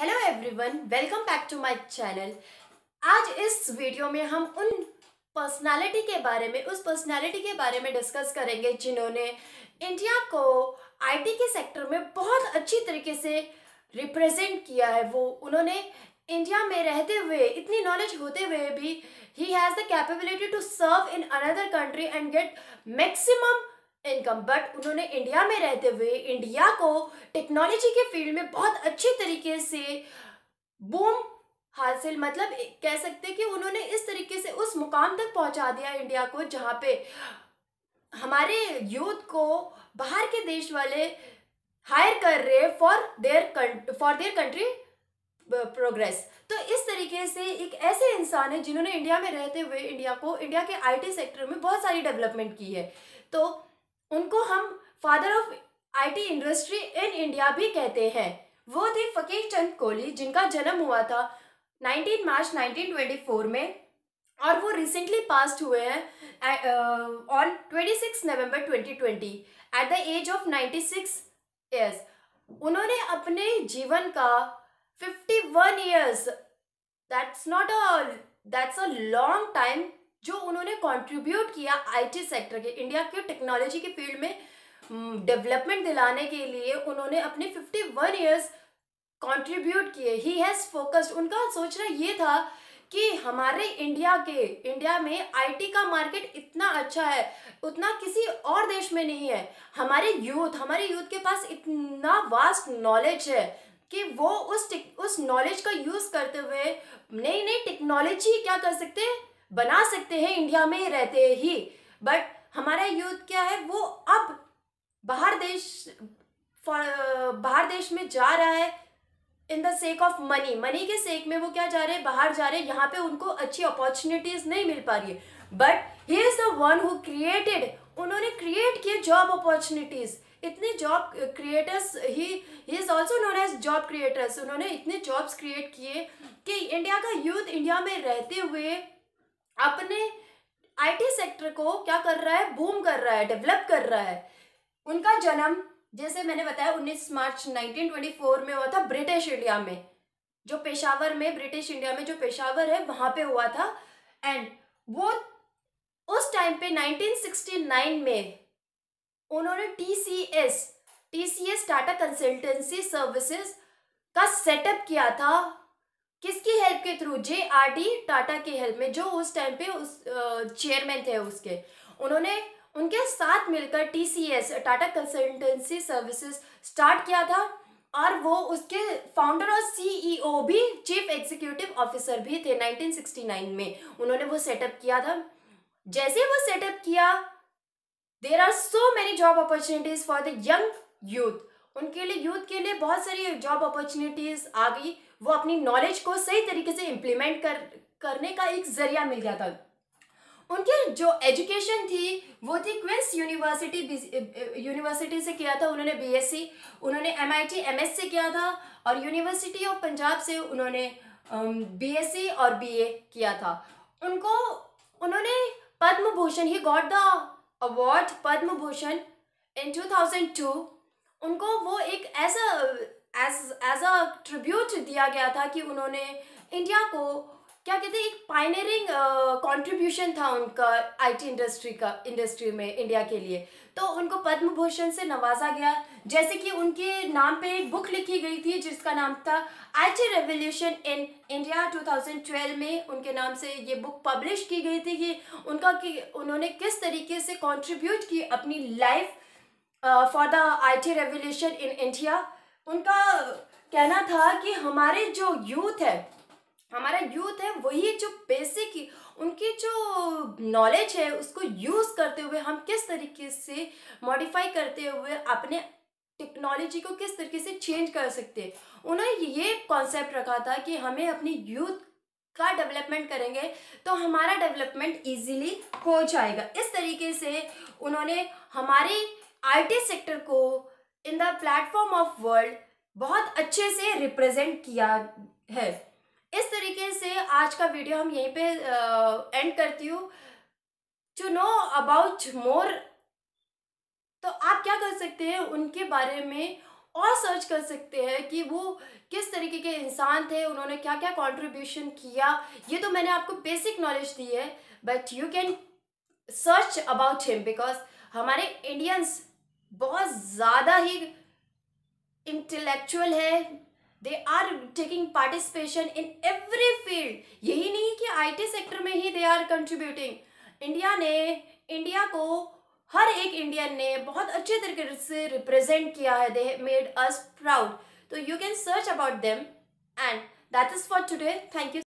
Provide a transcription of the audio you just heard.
hello everyone welcome back to my channel आज इस video में हम उन पर्सनालिटी के बारे में उस पर्सनालिटी के बारे में डिस्कस करेंगे जिन्होंने इंडिया को आईटी के सेक्टर में बहुत अच्छी तरीके से रिप्रेजेंट किया है वो उन्होंने इंडिया में रहते हुए इतनी नॉलेज होते हुए भी he has the capability to serve in another country and get maximum income but उन्होंने इंडिया में रहते हुए इंडिया को टेक्नोलॉजी के फील्ड में बहुत अच्छी तरीके से बूम हासिल मतलब कह सकते कि उन्होंने इस तरीके से उस मुकाम तक पहुंचा दिया इंडिया को जहाँ पे हमारे यूथ को बाहर के देश वाले हायर कर रहे for their for their country progress तो इस तरीके से एक ऐसे इंसान है जिन्होंने इंडिया में रहते हुए इंडिया को इंडिया के आईटी सेक्टर में बहुत सारी डेवलपमेंट की है तो उनको हम father of IT industry in India भी कहते हैं वो थे फकीर चंद कोहली जिनका जन्म हुआ था 19 मार्च 1924 में और वो रिसेंटली पास्ट हुए हैं on 26 November 2020 at the age of 96 six years उन्होंने अपने जीवन का 51 years that's not a that's a long time जो उन्होंने कंट्रीब्यूट किया आईटी सेक्टर के इंडिया के टेक्नोलॉजी के फील्ड में डेवलपमेंट हम्म, दिलाने के लिए उन्होंने अपने फिफ्टी वन ईयर्स कंट्रीब्यूट किए ही हैज़ फोकस्ड उनका सोचना ये था कि हमारे इंडिया के इंडिया में आईटी का मार्केट इतना अच्छा है उतना किसी और देश में नहीं है हमारे यूथ हमारे यूथ के पास इतना वास्ट नॉलेज है कि वो उस उस नॉलेज का यूज़ करते हुए नई नई टेक्नोलॉजी क्या कर सकते हैं बना सकते हैं इंडिया में रहते ही बट हमारा यूथ क्या है वो अब बाहर देश बाहर देश में जा रहा है in the sake of money money के सेक में वो क्या जा रहे हैं बाहर जा रहे हैं यहाँ पे उनको अच्छी अपॉर्चुनिटीज नहीं मिल पा रही है but he is the one who created उन्होंने क्रिएट किए जॉब अपॉर्चुनिटीज इतने job creators he he is also known as job creators उन्होंने इतने जॉब्स क्रिएट किए कि इंडिया का यूथ इंडिया में रहते हुए अपने आईटी सेक्टर को क्या कर रहा है बूम कर रहा है डेवलप कर रहा है उनका जन्म जैसे मैंने बताया 19 मार्च 1924 में हुआ था ब्रिटिश इंडिया में जो पेशावर में ब्रिटिश इंडिया में जो पेशावर है वहां पे हुआ था एंड वो उस टाइम पे 1969 में उन्होंने T C S T C S Tata consultancy services का सेटअप किया था किसकी हेल्प के through J R D Tata की हेल्प में जो उस टाइम पे उस चेयरमैन थे उसके उन्होंने उनके साथ मिलकर T C S Tata consultancy services start किया था और वो उसके फाउंडर और सीईओ e भी चीफ एग्जीक्यूटिव ऑफिसर भी थे 1969 में उन्होंने वो सेटअप किया था जैसे वो सेटअप किया there are so many job opportunities for the young youth उनके लिए यूथ के लिए बहुत सारी जॉब अपॉर्चुनिटीज आ गई वो अपनी नॉलेज को सही तरीके से इम्प्लीमेंट कर करने का एक जरिया मिल गया था उनकी जो एजुकेशन थी वो थी क्विंस यूनिवर्सिटी यूनिवर्सिटी से किया था उन्होंने बीएससी उन्होंने एमआईटी एमएस से किया था और यूनिवर्सिटी ऑफ पंजाब से उन्होंने बीएससी um, और बीए किया था उनको उन्होंने Padma Bhushan he got the award Padma Bhushan in 2002 उनको वो एक ऐसा एज एज अ ट्रिब्यूट दिया गया था कि उन्होंने इंडिया को क्या कहते हैं एक पाइनरिंग कंट्रीब्यूशन uh, था उनका आईटी इंडस्ट्री का इंडस्ट्री में इंडिया के लिए तो उनको पद्म भूषण से नवाजा गया जैसे कि उनके नाम पे एक बुक लिखी गई थी जिसका नाम था आईटी रेवोल्यूशन इन इंडिया 2012 में उनके नाम से ये बुक पब्लिश की गई थी कि उनका कि उन्होंने किस तरीके से कॉन्ट्रीब्यूट की अपनी life for the I T revolution in India उनका कहना था कि हमारे जो यूथ है हमारा यूथ है वही जो बेसिक उनकी जो नॉलेज है उसको यूज़ करते हुए हम किस तरीके से मॉडिफाई करते हुए अपने टेक्नोलॉजी को किस तरीके से चेंज कर सकते उन्होंने ये कॉन्सेप्ट रखा था कि हमें अपनी यूथ का डेवलपमेंट करेंगे तो हमारा डेवलपमेंट इजीली हो जाएगा इस तरीके से उन्होंने हमारे आईटी सेक्टर को in the platform of world बहुत अच्छे से रिप्रेजेंट किया है इस तरीके से आज का वीडियो हम यहीं पे एंड uh, करती हूँ टू नो अबाउट मोर तो आप क्या कर सकते हैं उनके बारे में और सर्च कर सकते हैं कि वो किस तरीके के इंसान थे उन्होंने क्या क्या कंट्रीब्यूशन किया ये तो मैंने आपको बेसिक नॉलेज दी है but you can search about him because हमारे इंडियंस बहुत ज़्यादा ही इंटेलेक्चुअल है they are taking participation in every field यही नहीं कि आईटी सेक्टर में ही दे आर कंट्रीब्यूटिंग इंडिया ने इंडिया को हर एक इंडियन ने बहुत अच्छे तरीके से रिप्रेजेंट किया है दे मेड अस प्राउड तो you can search about them and that is for today thank you